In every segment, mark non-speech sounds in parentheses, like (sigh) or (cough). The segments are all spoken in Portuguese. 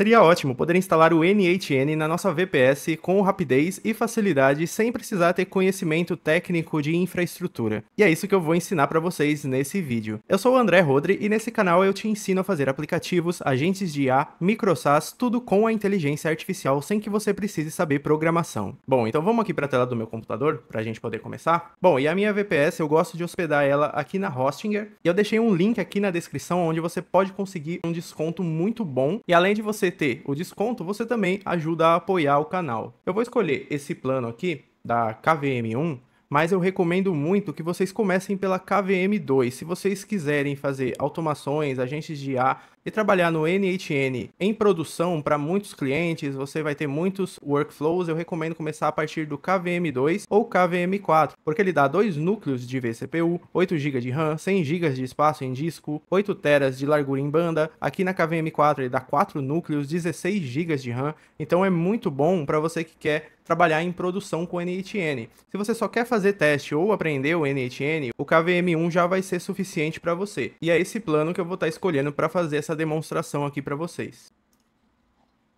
Seria ótimo poder instalar o NHN na nossa VPS com rapidez e facilidade sem precisar ter conhecimento técnico de infraestrutura. E é isso que eu vou ensinar para vocês nesse vídeo. Eu sou o André Rodri e nesse canal eu te ensino a fazer aplicativos, agentes de IA, microsas, tudo com a inteligência artificial sem que você precise saber programação. Bom, então vamos aqui para a tela do meu computador para a gente poder começar? Bom, e a minha VPS eu gosto de hospedar ela aqui na Hostinger e eu deixei um link aqui na descrição onde você pode conseguir um desconto muito bom e além de você CT o desconto, você também ajuda a apoiar o canal. Eu vou escolher esse plano aqui, da KVM1, mas eu recomendo muito que vocês comecem pela KVM2. Se vocês quiserem fazer automações, agentes de IA, e trabalhar no NHN em produção para muitos clientes, você vai ter muitos workflows. Eu recomendo começar a partir do KVM2 ou KVM4, porque ele dá dois núcleos de vCPU, 8 GB de RAM, 100 GB de espaço em disco, 8 TB de largura em banda. Aqui na KVM4 ele dá quatro núcleos, 16 GB de RAM. Então é muito bom para você que quer trabalhar em produção com NHN. Se você só quer fazer teste ou aprender o NHN, o KVM1 já vai ser suficiente para você. E é esse plano que eu vou estar tá escolhendo para fazer essa essa demonstração aqui para vocês.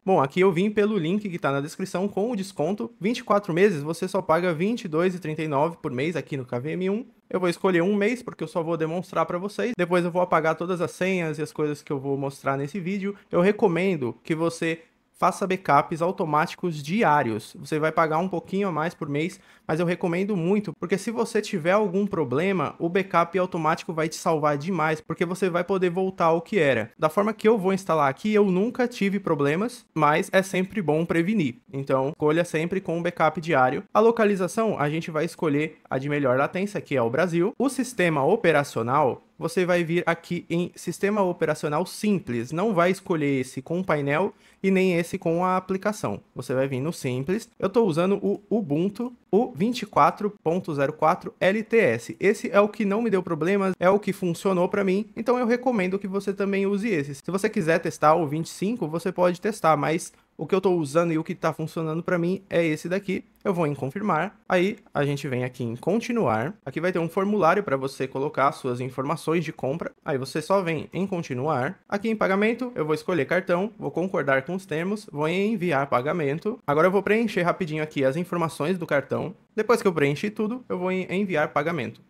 Bom, aqui eu vim pelo link que está na descrição com o desconto. 24 meses você só paga R$ 22,39 por mês aqui no KVM1. Eu vou escolher um mês porque eu só vou demonstrar para vocês. Depois eu vou apagar todas as senhas e as coisas que eu vou mostrar nesse vídeo. Eu recomendo que você faça backups automáticos diários. Você vai pagar um pouquinho a mais por mês, mas eu recomendo muito, porque se você tiver algum problema, o backup automático vai te salvar demais, porque você vai poder voltar ao que era. Da forma que eu vou instalar aqui, eu nunca tive problemas, mas é sempre bom prevenir. Então, escolha sempre com um backup diário. A localização, a gente vai escolher a de melhor latência, que é o Brasil. O sistema operacional, você vai vir aqui em Sistema Operacional Simples. Não vai escolher esse com o painel e nem esse com a aplicação. Você vai vir no Simples. Eu estou usando o Ubuntu, o 24.04 LTS. Esse é o que não me deu problemas, é o que funcionou para mim, então eu recomendo que você também use esse. Se você quiser testar o 25, você pode testar, mas o que eu estou usando e o que está funcionando para mim é esse daqui. Eu vou em confirmar. Aí a gente vem aqui em continuar. Aqui vai ter um formulário para você colocar suas informações de compra. Aí você só vem em continuar. Aqui em pagamento, eu vou escolher cartão, vou concordar com os termos, vou em enviar pagamento. Agora eu vou preencher rapidinho aqui as informações do cartão. Depois que eu preenchi tudo, eu vou em enviar pagamento.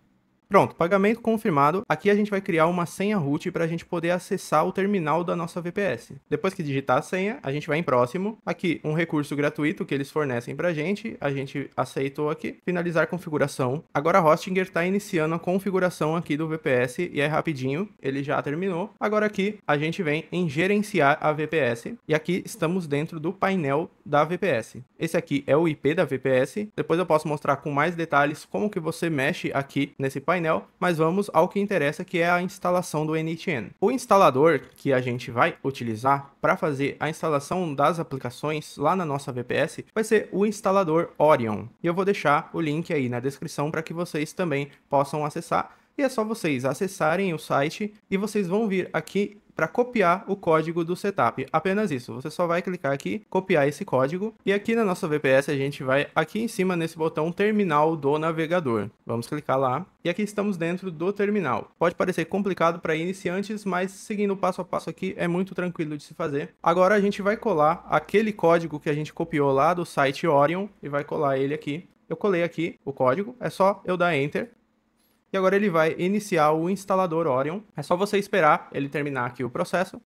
Pronto, pagamento confirmado. Aqui a gente vai criar uma senha root para a gente poder acessar o terminal da nossa VPS. Depois que digitar a senha, a gente vai em próximo. Aqui, um recurso gratuito que eles fornecem para a gente. A gente aceitou aqui. Finalizar configuração. Agora a Hostinger está iniciando a configuração aqui do VPS e é rapidinho. Ele já terminou. Agora aqui, a gente vem em gerenciar a VPS. E aqui estamos dentro do painel da VPS. Esse aqui é o IP da VPS. Depois eu posso mostrar com mais detalhes como que você mexe aqui nesse painel painel, mas vamos ao que interessa, que é a instalação do NHN. O instalador que a gente vai utilizar para fazer a instalação das aplicações lá na nossa VPS vai ser o instalador Orion. E eu vou deixar o link aí na descrição para que vocês também possam acessar. E é só vocês acessarem o site e vocês vão vir aqui para copiar o código do setup. Apenas isso. Você só vai clicar aqui, copiar esse código. E aqui na nossa VPS a gente vai aqui em cima nesse botão terminal do navegador. Vamos clicar lá. E aqui estamos dentro do terminal. Pode parecer complicado para iniciantes, mas seguindo passo a passo aqui é muito tranquilo de se fazer. Agora a gente vai colar aquele código que a gente copiou lá do site Orion e vai colar ele aqui eu colei aqui o código, é só eu dar Enter e agora ele vai iniciar o instalador Orion. É só você esperar ele terminar aqui o processo.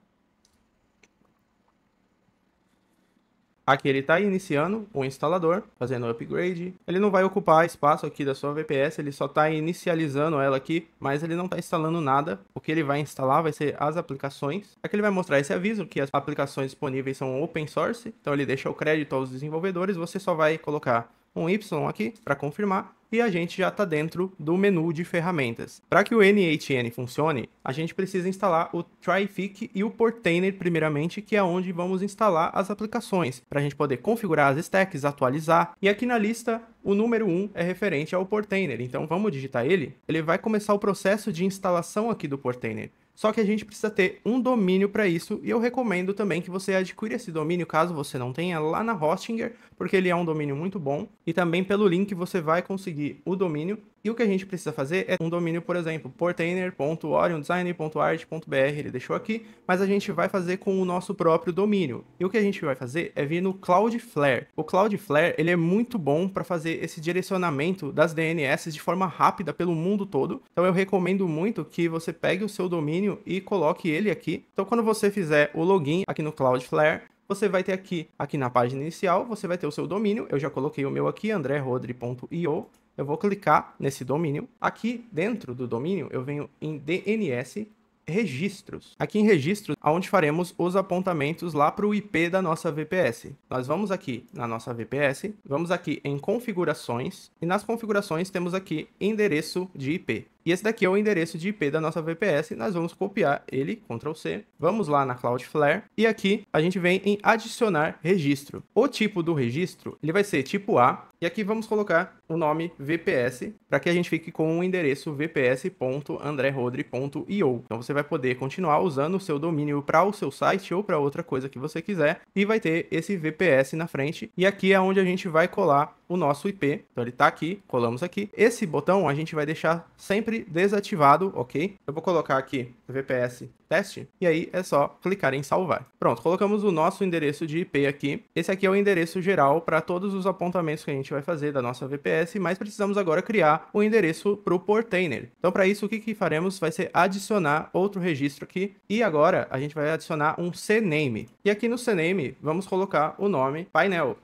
Aqui ele está iniciando o instalador, fazendo o upgrade. Ele não vai ocupar espaço aqui da sua VPS, ele só está inicializando ela aqui, mas ele não está instalando nada. O que ele vai instalar vai ser as aplicações. Aqui ele vai mostrar esse aviso que as aplicações disponíveis são open source, então ele deixa o crédito aos desenvolvedores, você só vai colocar um Y aqui para confirmar e a gente já está dentro do menu de ferramentas. Para que o NHN funcione, a gente precisa instalar o Trific e o Portainer primeiramente, que é onde vamos instalar as aplicações, para a gente poder configurar as stacks, atualizar. E aqui na lista, o número 1 é referente ao Portainer, então vamos digitar ele. Ele vai começar o processo de instalação aqui do Portainer. Só que a gente precisa ter um domínio para isso e eu recomendo também que você adquira esse domínio, caso você não tenha, lá na Hostinger, porque ele é um domínio muito bom e também pelo link você vai conseguir o domínio e o que a gente precisa fazer é um domínio, por exemplo, portainer.oriondesign.art.br, ele deixou aqui, mas a gente vai fazer com o nosso próprio domínio. E o que a gente vai fazer é vir no Cloudflare. O Cloudflare, ele é muito bom para fazer esse direcionamento das DNS de forma rápida pelo mundo todo. Então eu recomendo muito que você pegue o seu domínio e coloque ele aqui. Então quando você fizer o login aqui no Cloudflare, você vai ter aqui, aqui na página inicial, você vai ter o seu domínio. Eu já coloquei o meu aqui, andrerodri.io eu vou clicar nesse domínio. Aqui dentro do domínio, eu venho em DNS registros. Aqui em registros, aonde faremos os apontamentos lá para o IP da nossa VPS. Nós vamos aqui na nossa VPS, vamos aqui em configurações e nas configurações temos aqui endereço de IP. E esse daqui é o endereço de IP da nossa VPS, nós vamos copiar ele, Ctrl C, vamos lá na Cloudflare, e aqui a gente vem em adicionar registro. O tipo do registro, ele vai ser tipo A, e aqui vamos colocar o nome VPS, para que a gente fique com o endereço vps.andrerodri.io. Então você vai poder continuar usando o seu domínio para o seu site ou para outra coisa que você quiser, e vai ter esse VPS na frente, e aqui é onde a gente vai colar o nosso IP, então ele está aqui, colamos aqui. Esse botão a gente vai deixar sempre sempre desativado, ok? Eu vou colocar aqui VPS teste, e aí é só clicar em salvar. Pronto, colocamos o nosso endereço de IP aqui. Esse aqui é o endereço geral para todos os apontamentos que a gente vai fazer da nossa VPS, mas precisamos agora criar o um endereço para o Portainer. Então, para isso, o que, que faremos vai ser adicionar outro registro aqui, e agora a gente vai adicionar um CNAME. E aqui no CNAME, vamos colocar o nome painel,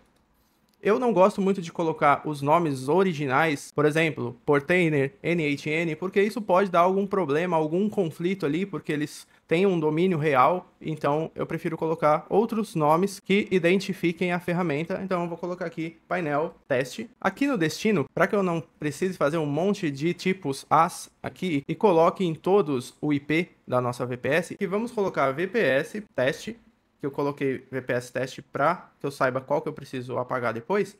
eu não gosto muito de colocar os nomes originais, por exemplo, Portainer, NHN, porque isso pode dar algum problema, algum conflito ali, porque eles têm um domínio real, então eu prefiro colocar outros nomes que identifiquem a ferramenta. Então eu vou colocar aqui painel teste. Aqui no destino, para que eu não precise fazer um monte de tipos as aqui e coloque em todos o IP da nossa VPS, que vamos colocar VPS teste que eu coloquei VPS teste para que eu saiba qual que eu preciso apagar depois,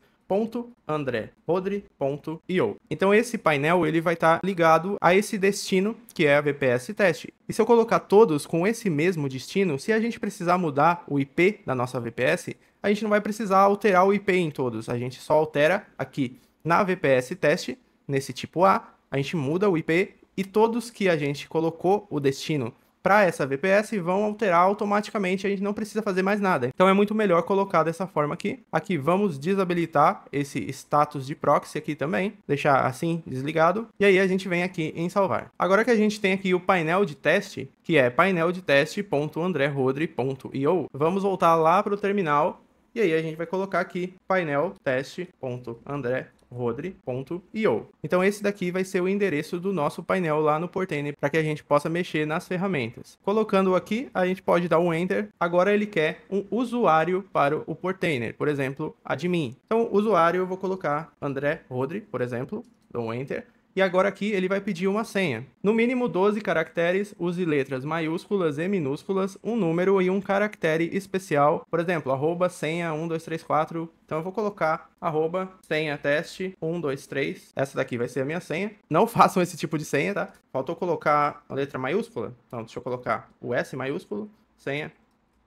.andrerodri.io. Então esse painel ele vai estar tá ligado a esse destino que é a VPS teste. E se eu colocar todos com esse mesmo destino, se a gente precisar mudar o IP da nossa VPS, a gente não vai precisar alterar o IP em todos, a gente só altera aqui na VPS teste, nesse tipo A, a gente muda o IP e todos que a gente colocou o destino para essa VPS vão alterar automaticamente, a gente não precisa fazer mais nada. Então é muito melhor colocar dessa forma aqui. Aqui vamos desabilitar esse status de proxy aqui também, deixar assim desligado, e aí a gente vem aqui em salvar. Agora que a gente tem aqui o painel de teste, que é painel de teste.andrerodri.io, vamos voltar lá para o terminal e aí a gente vai colocar aqui painel teste.andré.io rodri.io. Então esse daqui vai ser o endereço do nosso painel lá no Portainer para que a gente possa mexer nas ferramentas. Colocando aqui, a gente pode dar um enter. Agora ele quer um usuário para o Portainer, por exemplo, admin. Então usuário eu vou colocar André Rodri, por exemplo, dou um enter. E agora aqui ele vai pedir uma senha. No mínimo 12 caracteres, use letras maiúsculas e minúsculas, um número e um caractere especial. Por exemplo, arroba senha 1234. Então eu vou colocar arroba senha teste 123. Essa daqui vai ser a minha senha. Não (laughs) façam esse tipo de senha, tá? Faltou colocar a letra maiúscula. Então deixa eu colocar o S maiúsculo, senha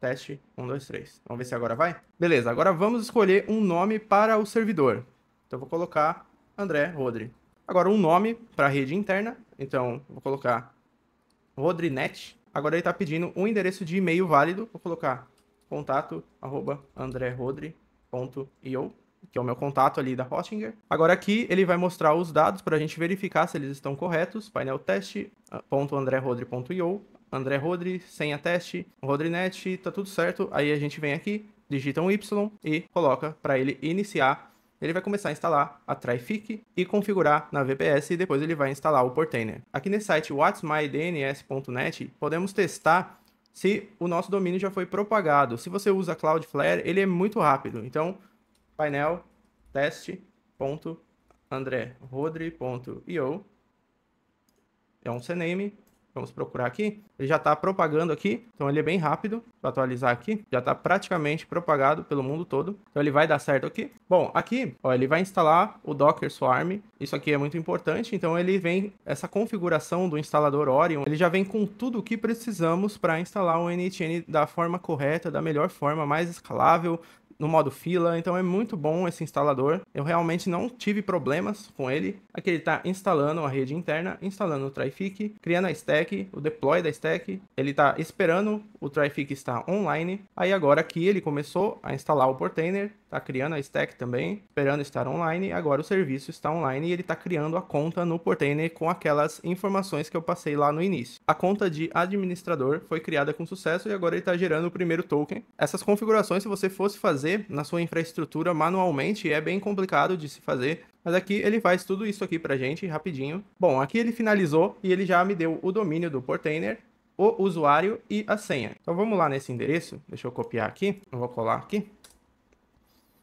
Teste 1, 2, 3. Vamos ver se agora vai? Beleza, agora vamos escolher um nome para o servidor. Então eu vou colocar André Rodri. Agora, um nome para a rede interna. Então, vou colocar Rodrinet. Agora ele está pedindo um endereço de e-mail válido. Vou colocar contato arroba que é o meu contato ali da Hostinger. Agora aqui ele vai mostrar os dados para a gente verificar se eles estão corretos. Painel teste.andrerodri.io, ah, André Rodri, senha teste, Rodrinet, tá tudo certo. Aí a gente vem aqui, digita um Y e coloca para ele iniciar ele vai começar a instalar a Trific e configurar na VPS e depois ele vai instalar o Portainer. Aqui nesse site whatsmydns.net podemos testar se o nosso domínio já foi propagado. Se você usa Cloudflare, ele é muito rápido. Então, painel teste.andrerodri.io é um CNAME Vamos procurar aqui. Ele já está propagando aqui, então ele é bem rápido para atualizar aqui. Já está praticamente propagado pelo mundo todo, então ele vai dar certo aqui. Bom, aqui, ó, ele vai instalar o Docker Swarm. Isso aqui é muito importante, então ele vem essa configuração do instalador Orion, ele já vem com tudo o que precisamos para instalar o NTN da forma correta, da melhor forma, mais escalável, no modo fila, então é muito bom esse instalador. Eu realmente não tive problemas com ele. Aqui ele está instalando a rede interna, instalando o Trific, criando a stack, o deploy da stack. Ele está esperando o Trific estar online. Aí agora aqui ele começou a instalar o portainer, está criando a stack também, esperando estar online. Agora o serviço está online e ele está criando a conta no portainer com aquelas informações que eu passei lá no início. A conta de administrador foi criada com sucesso e agora ele está gerando o primeiro token. Essas configurações, se você fosse fazer fazer na sua infraestrutura manualmente, é bem complicado de se fazer. Mas aqui ele faz tudo isso aqui pra gente, rapidinho. Bom, aqui ele finalizou e ele já me deu o domínio do portainer, o usuário e a senha. Então vamos lá nesse endereço, deixa eu copiar aqui, eu vou colar aqui.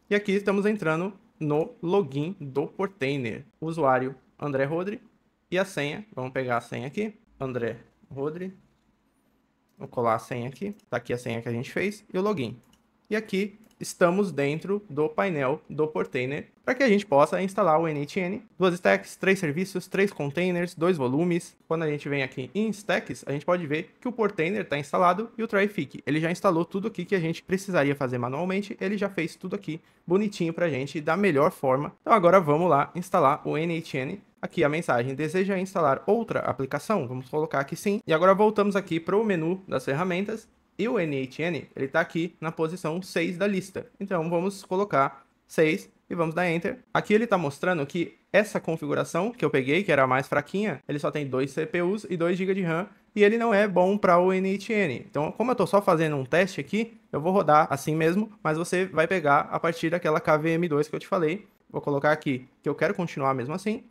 E aqui estamos entrando no login do portainer. Usuário André Rodri e a senha, vamos pegar a senha aqui, André Rodri. Vou colar a senha aqui, tá aqui a senha que a gente fez e o login. E aqui estamos dentro do painel do Portainer para que a gente possa instalar o NTN. Duas stacks, três serviços, três containers, dois volumes. Quando a gente vem aqui em stacks, a gente pode ver que o Portainer está instalado e o Trific. Ele já instalou tudo aqui que a gente precisaria fazer manualmente. Ele já fez tudo aqui bonitinho para a gente da melhor forma. Então agora vamos lá instalar o NTN aqui a mensagem deseja instalar outra aplicação, vamos colocar aqui sim. E agora voltamos aqui para o menu das ferramentas e o NHN, ele está aqui na posição 6 da lista. Então vamos colocar 6 e vamos dar Enter. Aqui ele está mostrando que essa configuração que eu peguei, que era a mais fraquinha, ele só tem 2 CPUs e 2 GB de RAM, e ele não é bom para o NHN. Então, como eu estou só fazendo um teste aqui, eu vou rodar assim mesmo, mas você vai pegar a partir daquela KVM2 que eu te falei. Vou colocar aqui que eu quero continuar mesmo assim.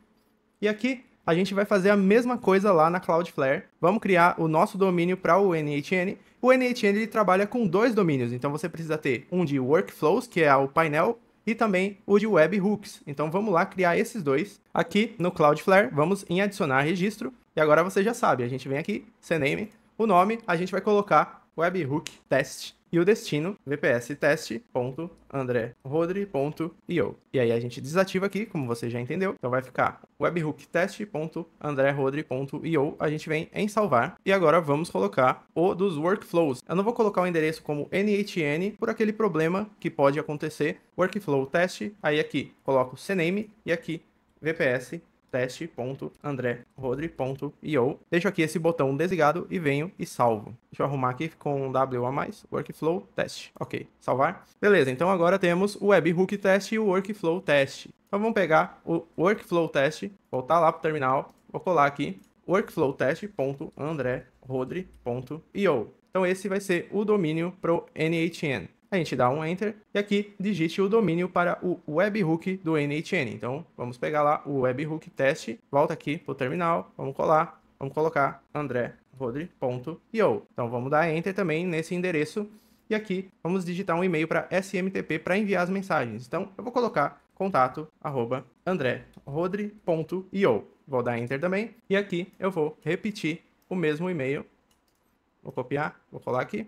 E aqui a gente vai fazer a mesma coisa lá na Cloudflare. Vamos criar o nosso domínio para o NHN. O NHN ele trabalha com dois domínios, então você precisa ter um de workflows, que é o painel, e também o de webhooks. Então vamos lá criar esses dois aqui no Cloudflare. Vamos em adicionar registro. E agora você já sabe, a gente vem aqui, CNAME, o nome, a gente vai colocar webhook test e o destino vps test.andrerodri.io. E aí a gente desativa aqui, como você já entendeu. Então vai ficar webhook test.andrerodri.io. A gente vem em salvar e agora vamos colocar o dos workflows. Eu não vou colocar o endereço como NHN por aquele problema que pode acontecer. Workflow test, aí aqui coloco CNAME e aqui VPS teste.andrerodri.io. Deixo aqui esse botão desligado e venho e salvo. Deixa eu arrumar aqui com um W a mais, workflow teste. Ok, salvar. Beleza, então agora temos o webhook teste e o workflow teste. Então vamos pegar o workflow teste, voltar lá para o terminal, vou colar aqui workflowtest.andrerodri.io. Então esse vai ser o domínio para o NHN a gente dá um Enter e aqui digite o domínio para o webhook do NHN. Então vamos pegar lá o webhook teste, volta aqui para o terminal, vamos colar, vamos colocar andrerodri.io. Então vamos dar Enter também nesse endereço e aqui vamos digitar um e-mail para SMTP para enviar as mensagens. Então eu vou colocar contato arroba andrerodri.io. Vou dar Enter também e aqui eu vou repetir o mesmo e-mail. Vou copiar, vou colar aqui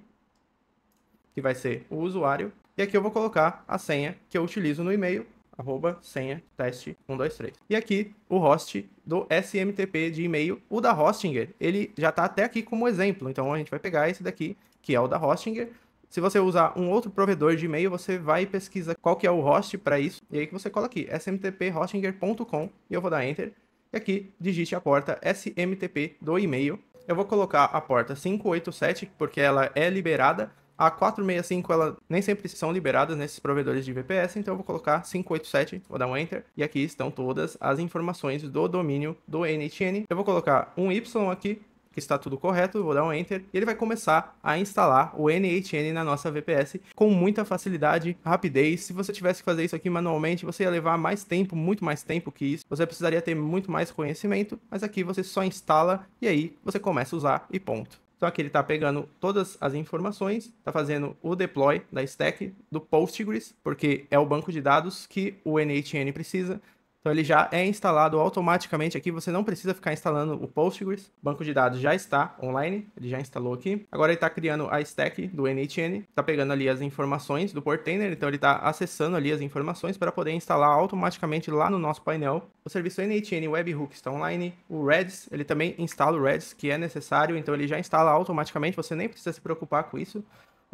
que vai ser o usuário. E aqui eu vou colocar a senha que eu utilizo no e-mail, arroba senha teste 123. E aqui o host do SMTP de e-mail, o da Hostinger, ele já está até aqui como exemplo. Então a gente vai pegar esse daqui, que é o da Hostinger. Se você usar um outro provedor de e-mail, você vai e pesquisa qual que é o host para isso. E aí que você coloca aqui, smtphostinger.com, e eu vou dar Enter. E aqui, digite a porta SMTP do e-mail. Eu vou colocar a porta 587, porque ela é liberada a 465, ela nem sempre são liberadas nesses provedores de VPS, então eu vou colocar 587, vou dar um Enter, e aqui estão todas as informações do domínio do NTN. Eu vou colocar um Y aqui, que está tudo correto, vou dar um Enter, e ele vai começar a instalar o NHN na nossa VPS com muita facilidade, rapidez. Se você tivesse que fazer isso aqui manualmente, você ia levar mais tempo, muito mais tempo que isso. Você precisaria ter muito mais conhecimento, mas aqui você só instala e aí você começa a usar e ponto. Então aqui ele está pegando todas as informações, está fazendo o deploy da stack do Postgres, porque é o banco de dados que o NHN precisa então ele já é instalado automaticamente aqui, você não precisa ficar instalando o Postgres. O banco de dados já está online, ele já instalou aqui. Agora ele está criando a stack do NHN, está pegando ali as informações do Portainer, então ele está acessando ali as informações para poder instalar automaticamente lá no nosso painel. O serviço NHN Webhook está online, o Redis, ele também instala o Redis, que é necessário, então ele já instala automaticamente, você nem precisa se preocupar com isso.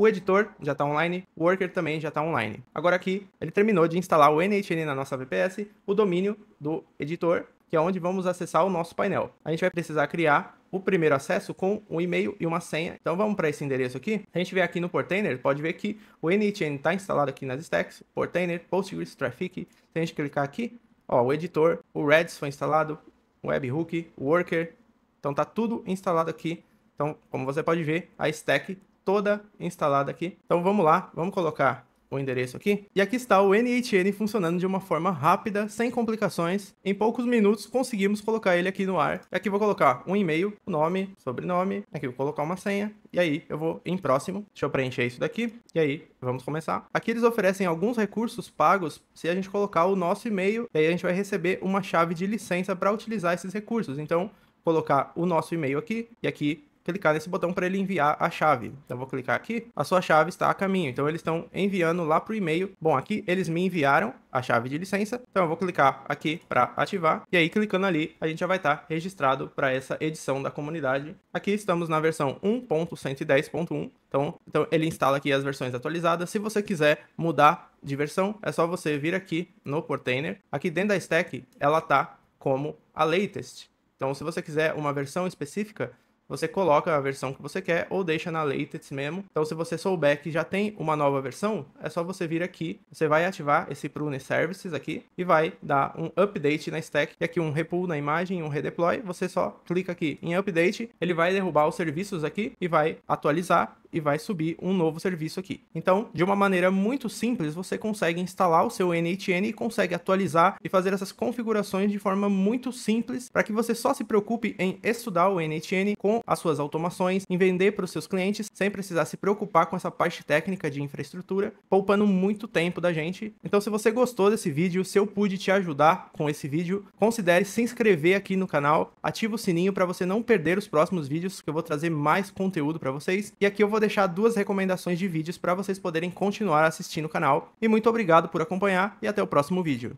O editor já está online, o worker também já está online. Agora aqui, ele terminou de instalar o NHN na nossa VPS, o domínio do editor, que é onde vamos acessar o nosso painel. A gente vai precisar criar o primeiro acesso com um e-mail e uma senha. Então vamos para esse endereço aqui. A gente vem aqui no Portainer, pode ver que o NHN está instalado aqui nas stacks, Portainer, Postgres, Traffic. Se a gente clicar aqui, ó, o editor, o Redis foi instalado, o webhook, o worker. Então está tudo instalado aqui. Então, como você pode ver, a stack toda instalada aqui. Então vamos lá, vamos colocar o endereço aqui. E aqui está o NHN funcionando de uma forma rápida, sem complicações. Em poucos minutos conseguimos colocar ele aqui no ar. Aqui vou colocar um e-mail, nome, sobrenome. Aqui vou colocar uma senha. E aí eu vou em próximo. Deixa eu preencher isso daqui. E aí vamos começar. Aqui eles oferecem alguns recursos pagos se a gente colocar o nosso e-mail. E aí a gente vai receber uma chave de licença para utilizar esses recursos. Então colocar o nosso e-mail aqui e aqui clicar nesse botão para ele enviar a chave. Então vou clicar aqui, a sua chave está a caminho. Então eles estão enviando lá para o e-mail. Bom, aqui eles me enviaram a chave de licença, então eu vou clicar aqui para ativar. E aí clicando ali, a gente já vai estar tá registrado para essa edição da comunidade. Aqui estamos na versão 1.110.1, então, então ele instala aqui as versões atualizadas. Se você quiser mudar de versão, é só você vir aqui no Portainer. Aqui dentro da stack, ela tá como a latest. Então, se você quiser uma versão específica, você coloca a versão que você quer ou deixa na latest mesmo. Então, se você souber que já tem uma nova versão, é só você vir aqui, você vai ativar esse Prune Services aqui e vai dar um update na stack, e aqui um repull na imagem, um redeploy, você só clica aqui em update, ele vai derrubar os serviços aqui e vai atualizar e vai subir um novo serviço aqui. Então, de uma maneira muito simples, você consegue instalar o seu NHN e consegue atualizar e fazer essas configurações de forma muito simples para que você só se preocupe em estudar o NHN com as suas automações, em vender para os seus clientes, sem precisar se preocupar com essa parte técnica de infraestrutura, poupando muito tempo da gente. Então, se você gostou desse vídeo, se eu pude te ajudar com esse vídeo, considere se inscrever aqui no canal, ativa o sininho para você não perder os próximos vídeos que eu vou trazer mais conteúdo para vocês. E aqui eu vou vou deixar duas recomendações de vídeos para vocês poderem continuar assistindo o canal. E muito obrigado por acompanhar e até o próximo vídeo.